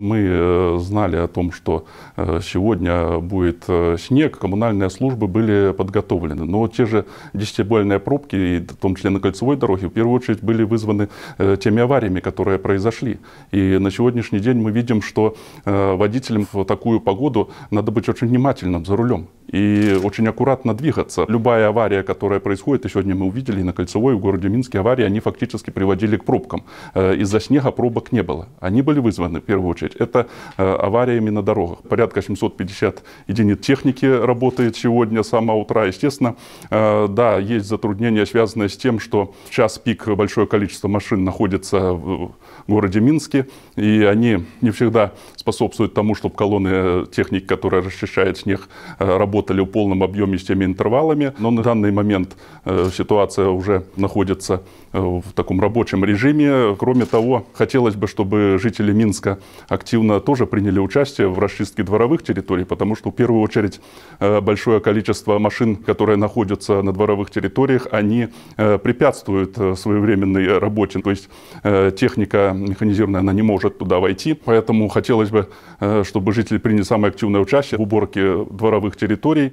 Мы э, знали о том, что э, сегодня будет э, снег, коммунальные службы были подготовлены. Но те же десятибальные пробки, в том числе на кольцевой дороге, в первую очередь были вызваны теми авариями, которые произошли. И на сегодняшний день мы видим, что водителям в такую погоду надо быть очень внимательным за рулем и очень аккуратно двигаться. Любая авария, которая происходит, и сегодня мы увидели на Кольцевой, в городе Минске аварии, они фактически приводили к пробкам. Из-за снега пробок не было. Они были вызваны в первую очередь очередь, это э, авариями на дорогах. Порядка 750 единиц техники работает сегодня с самого утра. Естественно, э, да, есть затруднения, связанные с тем, что в час пик большое количество машин находится в городе Минске, и они не всегда способствуют тому, чтобы колонны э, техники, которая расчищает снег, работали в полном объеме с теми интервалами. Но на данный момент ситуация уже находится в таком рабочем режиме. Кроме того, хотелось бы, чтобы жители Минска активно тоже приняли участие в расчистке дворовых территорий, потому что в первую очередь э, большое количество машин, которые находятся на дворовых территориях, они э, препятствуют э, своевременной работе. То есть техника механизированная, она не может туда войти. Поэтому хотелось бы, чтобы жители приняли самое активное участие в уборке дворовых территорий.